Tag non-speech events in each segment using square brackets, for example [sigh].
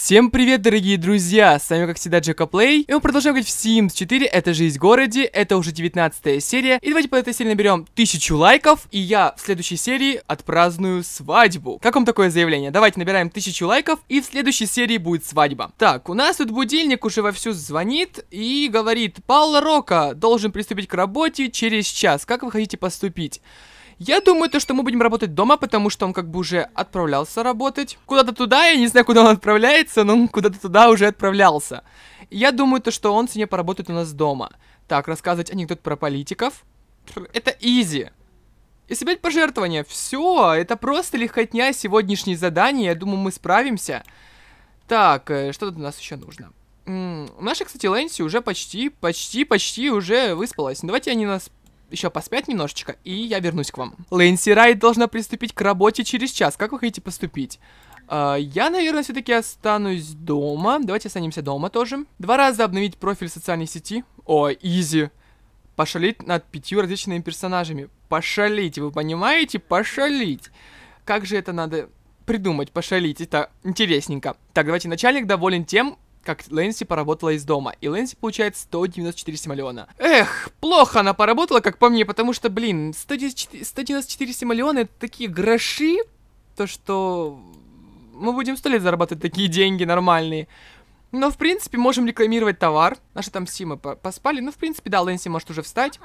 Всем привет, дорогие друзья! С вами, как всегда, Джека Плей. И мы продолжаем играть в Sims 4. Это «Жизнь в городе». Это уже 19 серия. И давайте под этой серией наберем 1000 лайков. И я в следующей серии отпраздную свадьбу. Как вам такое заявление? Давайте набираем 1000 лайков. И в следующей серии будет свадьба. Так, у нас тут будильник уже вовсю звонит и говорит, Пауло Рока должен приступить к работе через час. Как вы хотите поступить? Я думаю, то, что мы будем работать дома, потому что он как бы уже отправлялся работать. Куда-то туда, я не знаю, куда он отправляется, но он куда-то туда уже отправлялся. Я думаю, то, что он сегодня поработает у нас дома. Так, рассказывать анекдот про политиков. Это изи. И собирать пожертвования. Все, это просто легкотня сегодняшние задания. Я думаю, мы справимся. Так, э, что тут у нас еще нужно? М -м, наша, кстати, Лэнси уже почти, почти, почти уже выспалась. Давайте они нас, еще поспать немножечко, и я вернусь к вам. Лэнси Райт должна приступить к работе через час. Как вы хотите поступить? Uh, я, наверное, все-таки останусь дома. Давайте останемся дома тоже. Два раза обновить профиль социальной сети. О, oh, изи. Пошалить над пятью различными персонажами. Пошалить, вы понимаете? Пошалить. Как же это надо придумать, пошалить? Это интересненько. Так, давайте начальник доволен тем, как Лэнси поработала из дома, и Лэнси получает 194 миллиона. Эх, плохо она поработала, как по мне, потому что, блин, 194, 194 миллиона это такие гроши, то что мы будем сто лет зарабатывать такие деньги нормальные. Но, в принципе, можем рекламировать товар. Наши там Симы поспали. Ну, в принципе, да, Лэнси может уже встать.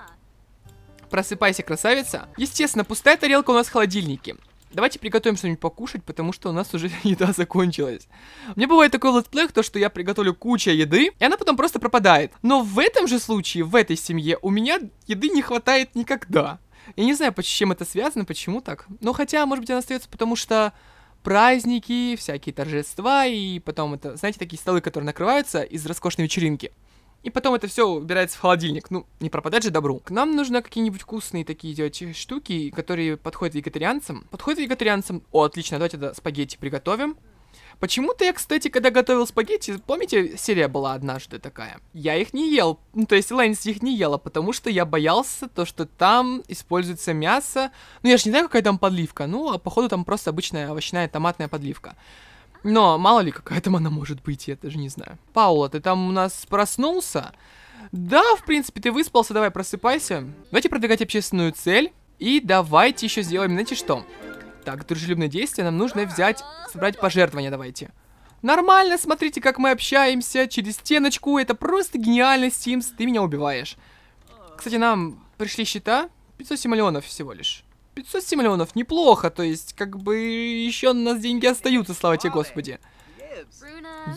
Просыпайся, красавица. Естественно, пустая тарелка у нас в холодильнике. Давайте приготовим что-нибудь покушать, потому что у нас уже [laughs] еда закончилась. Мне бывает такой летсплей, то что я приготовлю куча еды, и она потом просто пропадает. Но в этом же случае, в этой семье, у меня еды не хватает никогда. Я не знаю, с чем это связано, почему так. Но хотя, может быть, она остается, потому что праздники, всякие торжества, и потом это, знаете, такие столы, которые накрываются из роскошной вечеринки. И потом это все убирается в холодильник. Ну, не пропадать же добру. К нам нужно какие-нибудь вкусные такие девочки штуки, которые подходят вегетарианцам. Подходят вегетарианцам. О, отлично, давайте это спагетти приготовим. Почему-то я, кстати, когда готовил спагетти, помните, серия была однажды такая? Я их не ел, ну, то есть Лэнс их не ела, потому что я боялся то, что там используется мясо. Ну, я же не знаю, какая там подливка, ну, а походу там просто обычная овощная томатная подливка. Но мало ли, какая там она может быть, я даже не знаю. Паула, ты там у нас проснулся? Да, в принципе, ты выспался, давай просыпайся. Давайте продвигать общественную цель. И давайте еще сделаем, знаете что? Так, дружелюбное действие, нам нужно взять, собрать пожертвования, давайте. Нормально, смотрите, как мы общаемся через стеночку, это просто гениально, Симс, ты меня убиваешь. Кстати, нам пришли счета, 500 миллионов всего лишь. 507 миллионов, неплохо, то есть, как бы, еще у нас деньги остаются, слава тебе, Господи.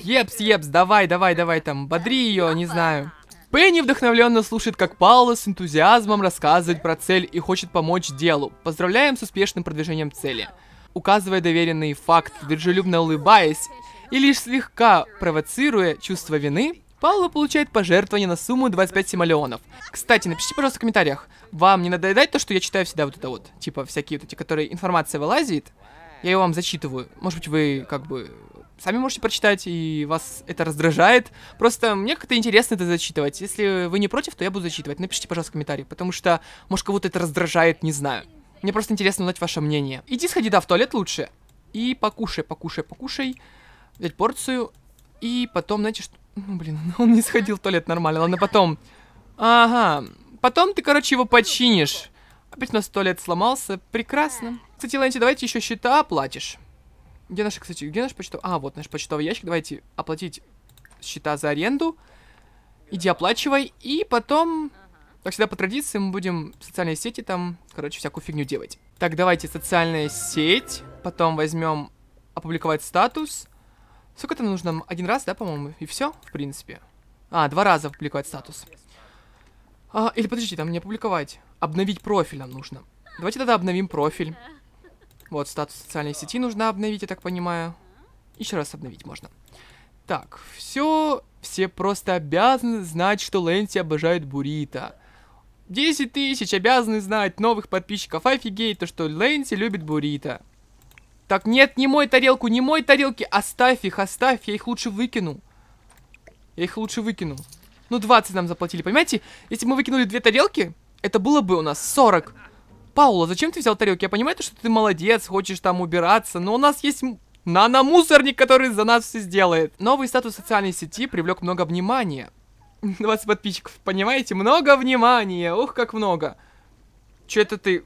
Епс, Епс, давай, давай, давай, там, бодри ее, не знаю. Пенни вдохновленно слушает, как Паула с энтузиазмом рассказывает про цель и хочет помочь делу. Поздравляем с успешным продвижением цели. Указывая доверенный факт, дружелюбно улыбаясь и лишь слегка провоцируя чувство вины, Паула получает пожертвование на сумму 25 симолеонов. Кстати, напишите, пожалуйста, в комментариях, вам не надоедает то, что я читаю всегда вот это вот, типа всякие вот эти, которые информация вылазит, я ее вам зачитываю. Может быть, вы как бы сами можете прочитать, и вас это раздражает. Просто мне как-то интересно это зачитывать. Если вы не против, то я буду зачитывать. Напишите, пожалуйста, в комментариях, потому что, может, кого-то это раздражает, не знаю. Мне просто интересно узнать ваше мнение. Иди сходи, да, в туалет лучше. И покушай, покушай, покушай. Взять порцию. И потом, знаете, что ну, блин, [laughs] он не сходил в туалет нормально. Ладно, потом. Ага. Потом ты, короче, его починишь. Опять у нас туалет сломался. Прекрасно. Кстати, Лэнти, давайте еще счета оплатишь. Где наши, кстати, где наш почтовый... А, вот наш почтовый ящик. Давайте оплатить счета за аренду. Иди оплачивай. И потом, как всегда по традиции, мы будем в социальные сети там, короче, всякую фигню делать. Так, давайте социальная сеть. Потом возьмем опубликовать статус. Сколько это нужно? Один раз, да, по-моему? И все, в принципе. А, два раза публиковать статус. А, или подождите, там не опубликовать. Обновить профиль нам нужно. Давайте тогда обновим профиль. Вот, статус социальной сети нужно обновить, я так понимаю. Еще раз обновить можно. Так, все, все просто обязаны знать, что Лэнси обожает Бурита. 10 тысяч обязаны знать новых подписчиков. Офигеть, то что Лэнси любит Бурита. Так, нет, не мой тарелку, не мой тарелки. Оставь их, оставь, я их лучше выкину. Я их лучше выкину. Ну, 20 нам заплатили, понимаете? Если бы мы выкинули две тарелки, это было бы у нас 40. Паула, зачем ты взял тарелки? Я понимаю, что ты молодец, хочешь там убираться, но у нас есть нано-мусорник, который за нас все сделает. Новый статус социальной сети привлек много внимания. 20 [laughs] подписчиков, понимаете? Много внимания, ух, как много. Че это ты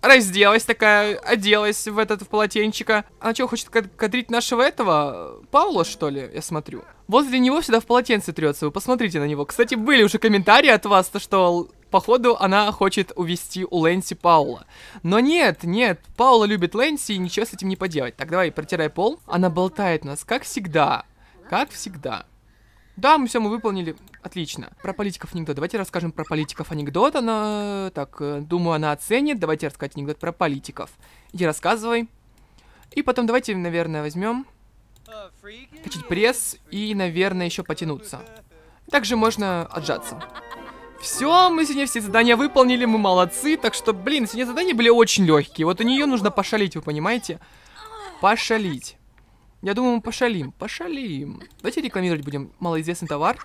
разделась такая, оделась в этот в полотенчика. Она что, хочет кадрить нашего этого? Паула, что ли, я смотрю? Возле него всегда в полотенце трется, вы посмотрите на него. Кстати, были уже комментарии от вас, то что походу она хочет увести у Лэнси Паула. Но нет, нет, Паула любит Лэнси и ничего с этим не поделать. Так, давай, протирай пол. Она болтает нас, как всегда. Как всегда. Да, мы все, мы выполнили. Отлично. Про политиков анекдот. Давайте расскажем про политиков анекдот. Она, э, так, э, думаю, она оценит. Давайте рассказать анекдот про политиков. Иди рассказывай. И потом давайте, наверное, возьмем качать пресс и, наверное, еще потянуться. Также можно отжаться. Все, мы сегодня все задания выполнили, мы молодцы. Так что, блин, сегодня задания были очень легкие. Вот у нее нужно пошалить, вы понимаете? Пошалить. Я думаю, мы пошалим, пошалим. Давайте рекламировать будем малоизвестный товар.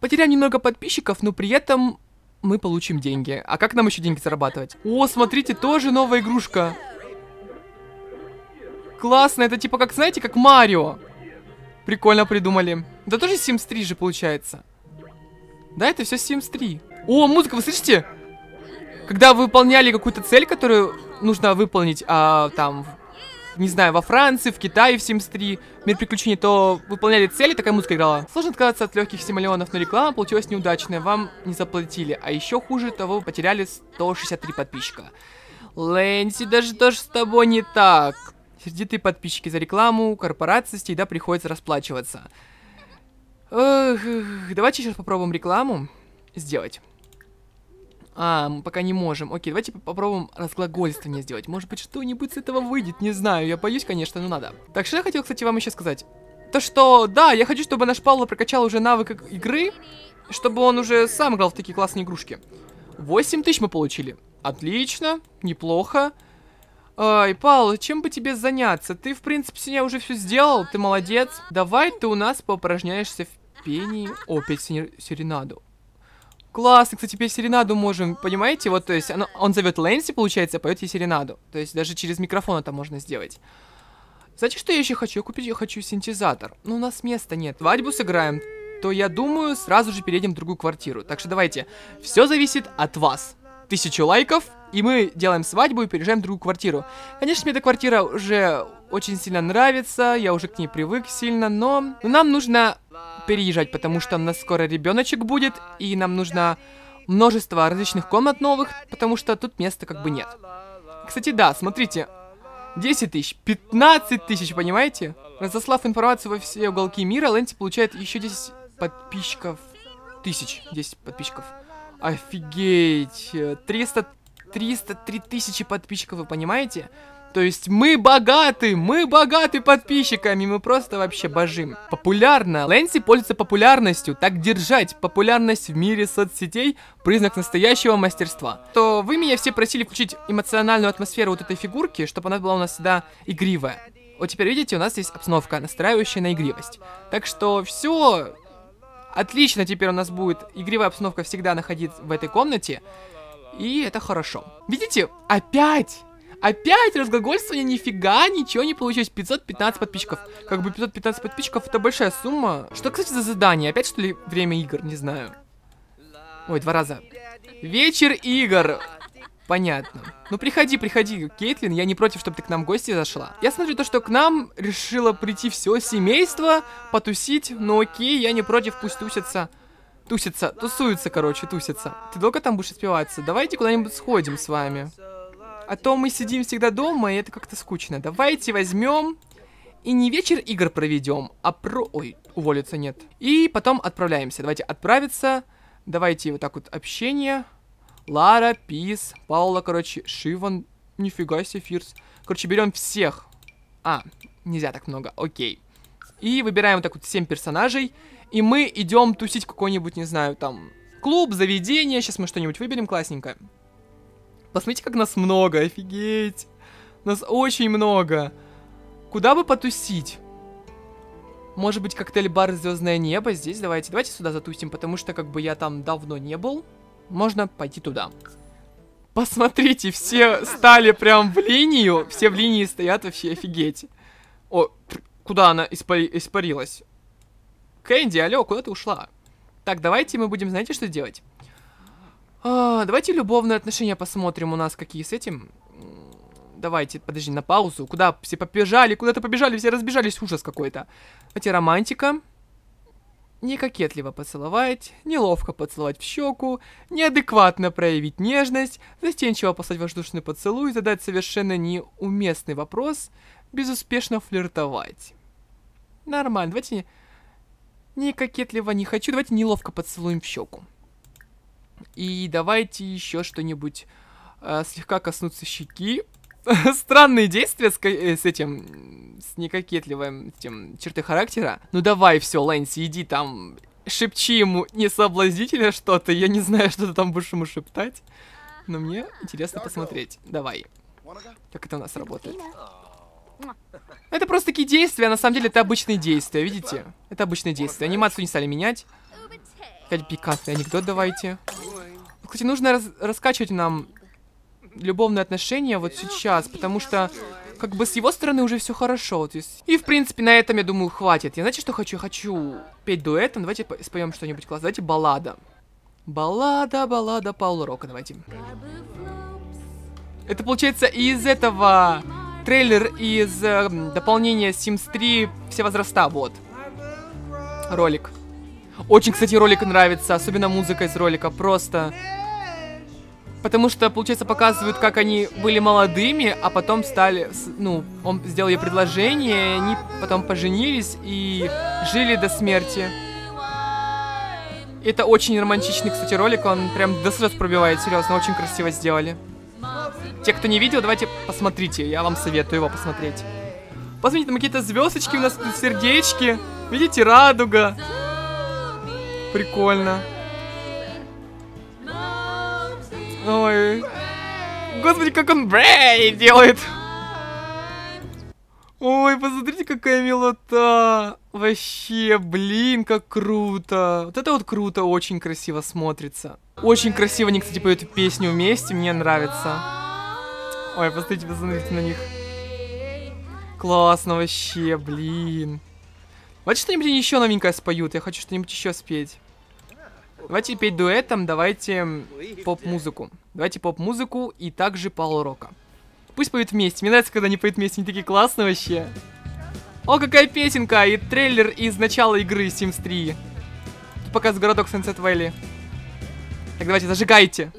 Потеряем немного подписчиков, но при этом мы получим деньги. А как нам еще деньги зарабатывать? О, смотрите, тоже новая игрушка. Классно, это типа как, знаете, как Марио. Прикольно придумали. Да тоже Sims 3 же получается. Да, это все Sims 3. О, музыка, вы слышите? Когда вы выполняли какую-то цель, которую нужно выполнить, а там не знаю, во Франции, в Китае в Sims 3, Мир приключений, то выполняли цели, такая музыка играла. Сложно отказаться от легких симолеонов, но реклама получилась неудачная, вам не заплатили. А еще хуже того, вы потеряли 163 подписчика. Лэнси, даже что ж с тобой не так? Сердитые подписчики за рекламу, корпорации всегда приходится расплачиваться. Эх, давайте сейчас попробуем рекламу сделать. А, мы пока не можем. Окей, давайте попробуем разглагольствование сделать. Может быть, что-нибудь с этого выйдет, не знаю. Я боюсь, конечно, но надо. Так, что я хотел, кстати, вам еще сказать? То, что, да, я хочу, чтобы наш Павло прокачал уже навык игры, чтобы он уже сам играл в такие классные игрушки. 8 тысяч мы получили. Отлично, неплохо. Ой, Павло, чем бы тебе заняться? Ты, в принципе, сегодня уже все сделал, ты молодец. Давай ты у нас поупражняешься в пении. Опять сиренаду классно, кстати, теперь серенаду можем, понимаете? Вот, то есть, он, он зовет Лэнси, получается, поет ей серенаду. То есть, даже через микрофон это можно сделать. Знаете, что я еще хочу? Я купить я хочу синтезатор. Но ну, у нас места нет. Свадьбу сыграем, то, я думаю, сразу же переедем в другую квартиру. Так что давайте, все зависит от вас. Тысячу лайков, и мы делаем свадьбу и переезжаем в другую квартиру. Конечно, мне эта квартира уже очень сильно нравится, я уже к ней привык сильно, но... но ну, нам нужно переезжать, потому что у нас скоро ребеночек будет, и нам нужно множество различных комнат новых, потому что тут места как бы нет. Кстати, да, смотрите, 10 тысяч, 15 тысяч, понимаете? Разослав информацию во все уголки мира, Лэнти получает еще 10 подписчиков. Тысяч, 10 подписчиков. Офигеть, 300, 303 тысячи подписчиков, вы понимаете? То есть мы богаты, мы богаты подписчиками, мы просто вообще божим. Популярно. Лэнси пользуется популярностью. Так держать. Популярность в мире соцсетей – признак настоящего мастерства. То вы меня все просили включить эмоциональную атмосферу вот этой фигурки, чтобы она была у нас всегда игривая. Вот теперь видите, у нас есть обстановка, настраивающая на игривость. Так что все отлично теперь у нас будет игривая обстановка всегда находиться в этой комнате. И это хорошо. Видите, опять Опять разглагольствование, нифига, ничего не получилось. 515 подписчиков. Как бы 515 подписчиков это большая сумма. Что, кстати, за задание? Опять, что ли, время игр? Не знаю. Ой, два раза. Вечер игр. Понятно. Ну приходи, приходи, Кейтлин, я не против, чтобы ты к нам в гости зашла. Я смотрю то, что к нам решило прийти все семейство, потусить, но ну, окей, я не против, пусть тусятся. Тусятся, тусуются, короче, тусятся. Ты долго там будешь отпиваться? Давайте куда-нибудь сходим с вами. А то мы сидим всегда дома, и это как-то скучно. Давайте возьмем и не вечер игр проведем, а про... Ой, уволиться нет. И потом отправляемся. Давайте отправиться. Давайте вот так вот общение. Лара, Пис, Паула, короче, Шиван. Нифига себе, Фирс. Короче, берем всех. А, нельзя так много, окей. И выбираем вот так вот 7 персонажей. И мы идем тусить какой-нибудь, не знаю, там, клуб, заведение. Сейчас мы что-нибудь выберем классненькое. Посмотрите, как нас много, офигеть. Нас очень много. Куда бы потусить? Может быть, коктейль-бар «Звездное небо» здесь? Давайте, давайте сюда затусим, потому что как бы я там давно не был. Можно пойти туда. Посмотрите, все стали прям в линию. Все в линии стоят, вообще офигеть. О, куда она испари испарилась? Кэнди, алло, куда ты ушла? Так, давайте мы будем, знаете, что делать? А, давайте любовные отношения посмотрим у нас какие с этим. Давайте, подожди, на паузу. Куда все побежали? Куда-то побежали, все разбежались. Ужас какой-то. Эти романтика. Не кокетливо поцеловать, неловко поцеловать в щеку, неадекватно проявить нежность, застенчиво послать воздушный поцелуй, задать совершенно неуместный вопрос, безуспешно флиртовать. Нормально, давайте не, не не хочу, давайте неловко поцелуем в щеку. И давайте еще что-нибудь э, слегка коснуться щеки. [laughs] Странные действия с, э, с этим, с некокетливым этим черты характера. Ну давай все, Лэнс, иди там, шепчи ему не соблазнительно что-то. Я не знаю, что ты там будешь ему шептать. Но мне интересно посмотреть. Давай. Как это у нас работает? Это просто такие действия, а на самом деле это обычные действия, типа? видите? Это обычные действия. Анимацию не стали менять. Опять Пикассо. Анекдот давайте. Ну, кстати, нужно раз раскачивать нам любовные отношения вот сейчас, потому что как бы с его стороны уже все хорошо. То есть... И, в принципе, на этом, я думаю, хватит. Я знаете, что хочу? Хочу петь дуэтом. Давайте споем что-нибудь классное. Давайте баллада. Баллада, баллада Паула Рока. Давайте. Это получается из этого трейлер из э, дополнения Sims 3 «Все возраста», вот. Ролик. Очень, кстати, ролик нравится, особенно музыка из ролика, просто... Потому что, получается, показывают, как они были молодыми, а потом стали... Ну, он сделал ей предложение, они потом поженились и жили до смерти. Это очень романтичный, кстати, ролик, он прям до слез пробивает, серьезно, очень красиво сделали. Те, кто не видел, давайте посмотрите, я вам советую его посмотреть. Посмотрите, там какие-то звездочки у нас, сердечки, видите, радуга. Прикольно. Ой. Господи, как он брей делает. Ой, посмотрите, какая милота. Вообще, блин, как круто. Вот это вот круто, очень красиво смотрится. Очень красиво они, кстати, поют песню вместе, мне нравится. Ой, посмотрите, посмотрите на них. Классно вообще, блин. Давайте что-нибудь еще новенькое споют. Я хочу что-нибудь еще спеть. Давайте петь дуэтом, давайте поп-музыку. Давайте поп-музыку и также пал-рока. Пусть поют вместе. Мне нравится, когда они поют вместе. Они такие классные вообще. О, какая песенка! И трейлер из начала игры Sims 3. Тут показывает городок Sunset Valley. Так, давайте, зажигайте.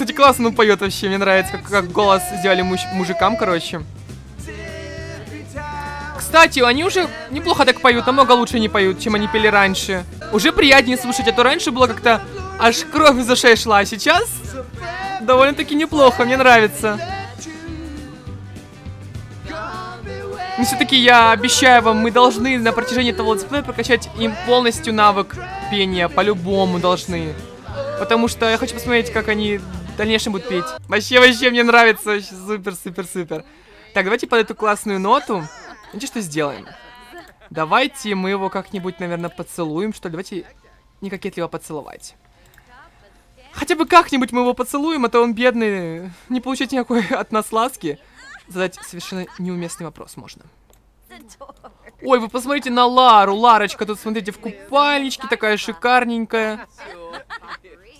кстати, классно он поет вообще. Мне нравится, как, как голос сделали муж мужикам, короче. Кстати, они уже неплохо так поют, намного лучше не поют, чем они пели раньше. Уже приятнее слушать, а то раньше было как-то аж кровь из ушей шла, а сейчас довольно-таки неплохо, мне нравится. Но все-таки я обещаю вам, мы должны на протяжении этого летсплея прокачать им полностью навык пения. По-любому должны. Потому что я хочу посмотреть, как они дальнейшем буду петь. Вообще, вообще, мне нравится. Вообще, супер, супер, супер. Так, давайте под эту классную ноту. Знаете, что сделаем? Давайте мы его как-нибудь, наверное, поцелуем, что ли. Давайте не кокетливо а поцеловать. Хотя бы как-нибудь мы его поцелуем, а то он бедный, не получит никакой [laughs] от нас ласки. Задать совершенно неуместный вопрос можно. Ой, вы посмотрите на Лару. Ларочка тут, смотрите, в купальничке, такая шикарненькая.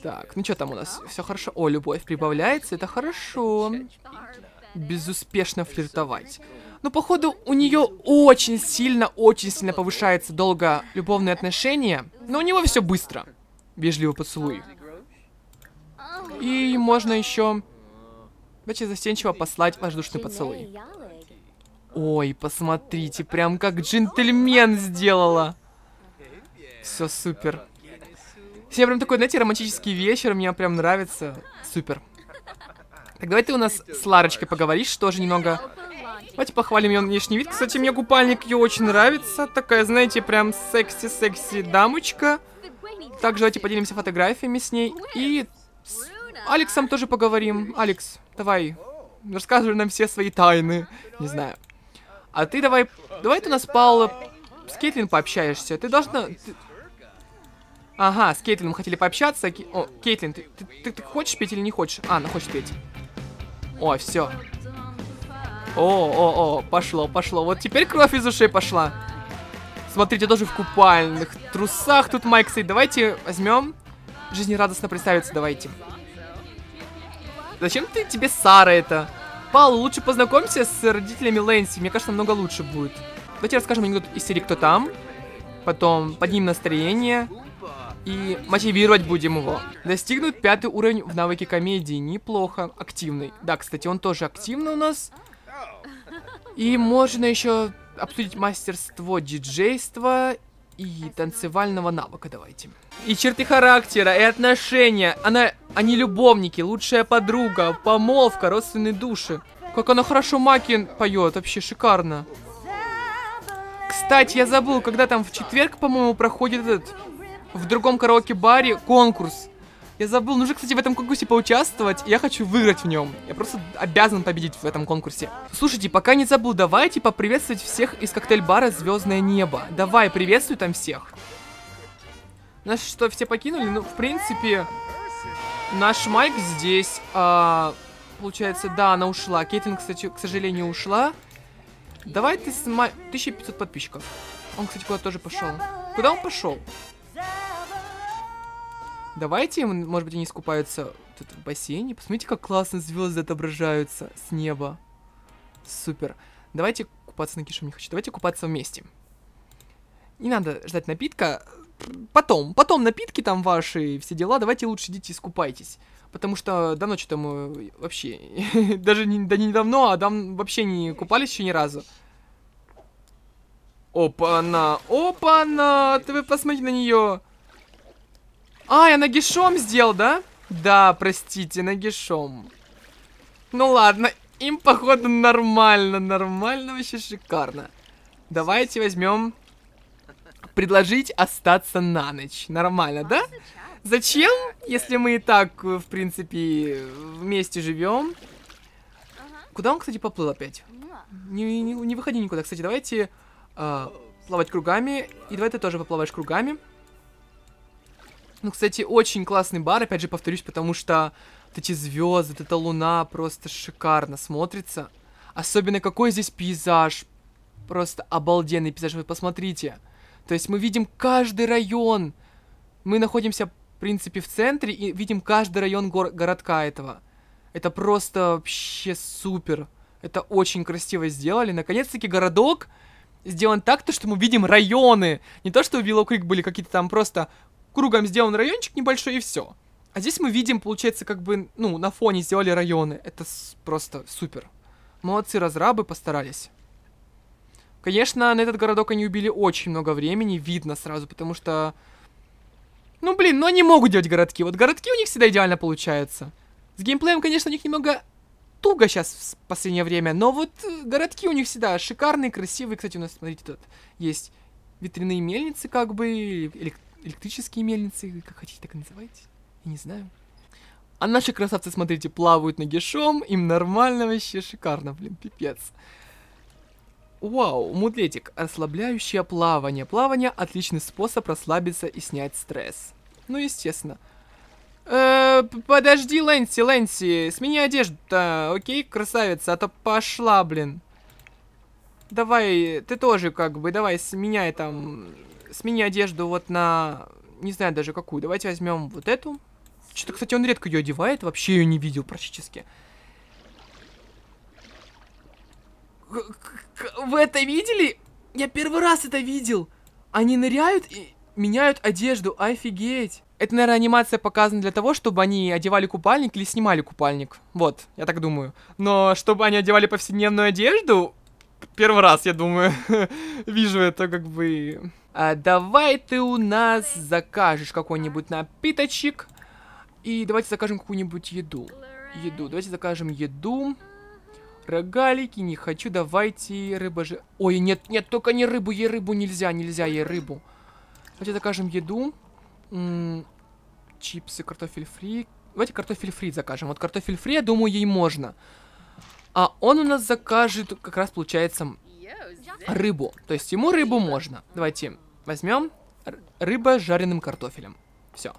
Так, ну что там у нас? Все хорошо. О, любовь прибавляется, это хорошо. Безуспешно флиртовать. Но ну, походу у нее очень сильно, очень сильно повышается долго любовные отношения. Но у него все быстро. Вежливый поцелуй. И можно еще... Давайте застенчиво послать воздушный поцелуй. Ой, посмотрите, прям как джентльмен сделала. Все супер. Сегодня прям такой, знаете, романтический вечер, мне прям нравится. Супер. Так, давай ты у нас с Ларочкой поговоришь тоже немного. Давайте похвалим ее внешний вид. Кстати, мне купальник ее очень нравится. Такая, знаете, прям секси-секси дамочка. Также давайте поделимся фотографиями с ней. И с Алексом тоже поговорим. Алекс, давай, рассказывай нам все свои тайны. Не знаю. А ты давай... Давай ты у нас, Паула, с Кейтлин пообщаешься. Ты должна... Ага, с Кейтлин мы хотели пообщаться. Кей... О, Кейтлин, ты, ты, ты, ты хочешь петь или не хочешь? А, она хочет петь. О, все. О, о, о, пошло, пошло. Вот теперь кровь из ушей пошла. Смотрите, тоже в купальных трусах тут Майк стоит. Давайте возьмем. Жизнерадостно представиться, давайте. Зачем ты тебе Сара это? Пал, лучше познакомься с родителями Лэнси. Мне кажется, намного лучше будет. Давайте расскажем анекдот из серии «Кто там?». Потом поднимем настроение и мотивировать будем его. Достигнут пятый уровень в навыке комедии. Неплохо. Активный. Да, кстати, он тоже активный у нас. И можно еще обсудить мастерство диджейства и танцевального навыка давайте. И черты характера, и отношения. Она, они любовники, лучшая подруга, помолвка, родственные души. Как она хорошо Макин поет, вообще шикарно. Кстати, я забыл, когда там в четверг, по-моему, проходит этот в другом караоке-баре конкурс. Я забыл, нужно, кстати, в этом конкурсе поучаствовать, я хочу выиграть в нем. Я просто обязан победить в этом конкурсе. Слушайте, пока не забыл, давайте поприветствовать всех из коктейль-бара «Звездное небо». Давай, приветствую там всех. Нас что, все покинули? Ну, в принципе, наш Майк здесь, а, получается, да, она ушла. Кейтлин, кстати, к сожалению, ушла. Давай ты с Майк... 1500 подписчиков. Он, кстати, куда тоже пошел. Куда он пошел? Давайте, может быть, они искупаются тут в бассейне. Посмотрите, как классно звезды отображаются с неба. Супер. Давайте купаться на кишу не хочу. Давайте купаться вместе. Не надо ждать напитка. Потом, потом напитки там ваши и все дела. Давайте лучше идите искупайтесь. Потому что до ночи там вообще... [laughs] даже не, да не давно, а там вообще не купались еще ни разу. Опа-на, опа-на! Ты посмотри на нее! А, я нагишом сделал, да? Да, простите, нагишом. Ну ладно, им, походу, нормально, нормально, вообще шикарно. Давайте возьмем... Предложить остаться на ночь. Нормально, да? Зачем, если мы и так, в принципе, вместе живем? Куда он, кстати, поплыл опять? Не, не, не выходи никуда, кстати, давайте э, плавать кругами. И давай ты тоже поплаваешь кругами. Ну, кстати, очень классный бар, опять же, повторюсь, потому что вот эти звезды, эта луна просто шикарно смотрится. Особенно какой здесь пейзаж. Просто обалденный пейзаж, вы посмотрите. То есть мы видим каждый район. Мы находимся, в принципе, в центре и видим каждый район гор городка этого. Это просто вообще супер. Это очень красиво сделали. Наконец-таки городок сделан так, то, что мы видим районы. Не то, что в Виллоу Крик были какие-то там просто кругом сделан райончик небольшой и все. А здесь мы видим, получается, как бы, ну, на фоне сделали районы. Это просто супер. Молодцы разрабы, постарались. Конечно, на этот городок они убили очень много времени, видно сразу, потому что... Ну, блин, но ну они могут делать городки. Вот городки у них всегда идеально получаются. С геймплеем, конечно, у них немного туго сейчас в последнее время, но вот э, городки у них всегда шикарные, красивые. Кстати, у нас, смотрите, тут есть ветряные мельницы, как бы, электро электрические мельницы, как хотите, так и называйте. Я не знаю. А наши красавцы, смотрите, плавают на нагишом, им нормально вообще, шикарно, блин, пипец. Вау, мудлетик, расслабляющее плавание. Плавание – отличный способ расслабиться и снять стресс. Ну, естественно. -э, подожди, Лэнси, Лэнси, смени одежду-то, окей, красавица, а то пошла, блин. Давай, ты тоже как бы, давай, сменяй там смени одежду вот на... Не знаю даже какую. Давайте возьмем вот эту. Что-то, кстати, он редко ее одевает. Вообще ее не видел практически. Вы это видели? Я первый раз это видел. Они ныряют и меняют одежду. Офигеть. Это, наверное, анимация показана для того, чтобы они одевали купальник или снимали купальник. Вот, я так думаю. Но чтобы они одевали повседневную одежду, первый раз, я думаю, [laughs] вижу это как бы... А, давай ты у нас закажешь какой-нибудь напиточек. И давайте закажем какую-нибудь еду. Еду. Давайте закажем еду. Рогалики не хочу. Давайте рыба же... Ой, нет, нет, только не рыбу. Ей рыбу нельзя, нельзя ей рыбу. Давайте закажем еду. М -м чипсы, картофель фри. Давайте картофель фри закажем. Вот картофель фри, я думаю, ей можно. А он у нас закажет как раз, получается, рыбу. То есть ему рыбу можно. Давайте возьмем рыба с жареным картофелем. Все.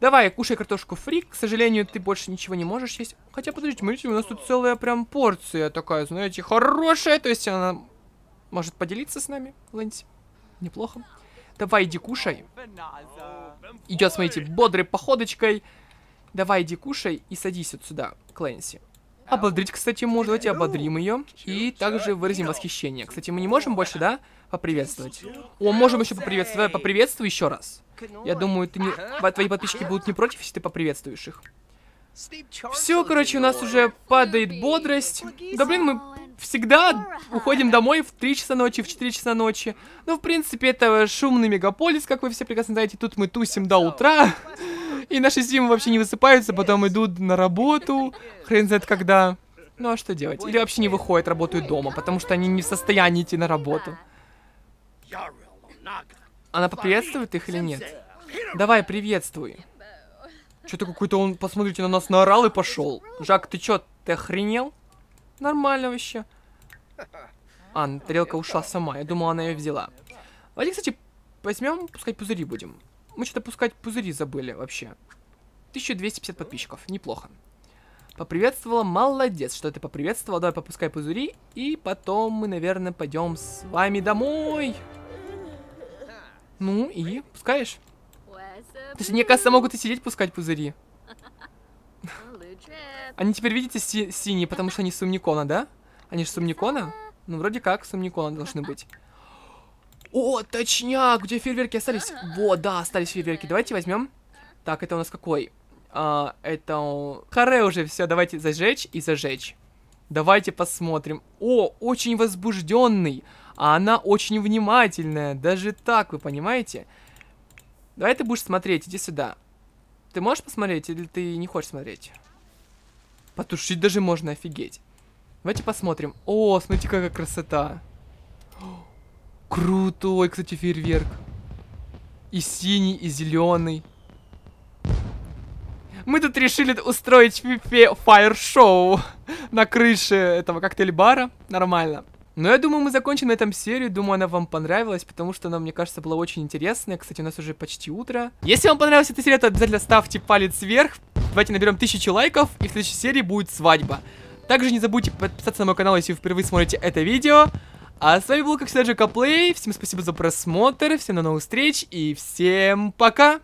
Давай, кушай картошку фри. К сожалению, ты больше ничего не можешь есть. Хотя, подождите, смотрите, у нас тут целая прям порция такая, знаете, хорошая. То есть она может поделиться с нами, Лэнси. Неплохо. Давай, иди кушай. Идет, смотрите, бодрой походочкой. Давай, иди кушай и садись вот сюда, Клэнси. Ободрить, кстати, может быть, ободрим ее. И также выразим восхищение. Кстати, мы не можем больше, да, поприветствовать? О, можем еще поприветствовать. Давай, поприветствуй еще раз. Я думаю, ты не... твои подписчики будут не против, если ты поприветствуешь их. Все, короче, у нас уже падает бодрость. Да блин, мы всегда уходим домой в 3 часа ночи, в 4 часа ночи. Ну, в принципе, это шумный мегаполис, как вы все прекрасно знаете. Тут мы тусим до утра. И наши зимы вообще не высыпаются, потом идут на работу, хрен знает когда. Ну а что делать? Или вообще не выходят, работают дома, потому что они не в состоянии идти на работу. Она поприветствует их или нет? Давай, приветствуй. Что-то какой-то он, посмотрите, на нас наорал и пошел. Жак, ты чё, ты охренел? Нормально вообще. А, тарелка ушла сама. Я думал, она ее взяла. Давайте, кстати, возьмем, пускай пузыри будем. Мы что-то пускать пузыри забыли вообще. 1250 подписчиков, неплохо. Поприветствовала, молодец, что ты поприветствовала. Давай попускай пузыри, и потом мы, наверное, пойдем с вами домой. Ну и, пускаешь? То есть, мне кажется, могут и сидеть пускать пузыри. Они теперь, видите, си синие, потому что они сумникона, да? Они же сумникона? Ну, вроде как, сумникона должны быть. О, точняк, где фейерверки остались? Вот, да, остались фейерверки. Давайте возьмем. Так, это у нас какой? А, это... Харе уже, все, давайте зажечь и зажечь. Давайте посмотрим. О, очень возбужденный. А она очень внимательная. Даже так, вы понимаете? Давай ты будешь смотреть, иди сюда. Ты можешь посмотреть или ты не хочешь смотреть? Потушить даже можно, офигеть. Давайте посмотрим. О, смотрите, какая красота. Крутой, кстати, фейерверк. И синий, и зеленый. Мы тут решили устроить фаер-шоу на крыше этого коктейль-бара. Нормально. Но я думаю, мы закончим на этом серию. Думаю, она вам понравилась, потому что она, мне кажется, была очень интересная. Кстати, у нас уже почти утро. Если вам понравилась эта серия, то обязательно ставьте палец вверх. Давайте наберем тысячу лайков, и в следующей серии будет свадьба. Также не забудьте подписаться на мой канал, если вы впервые смотрите это видео. А с вами был, как всегда, Джека Плей. Всем спасибо за просмотр, всем до новых встреч и всем пока!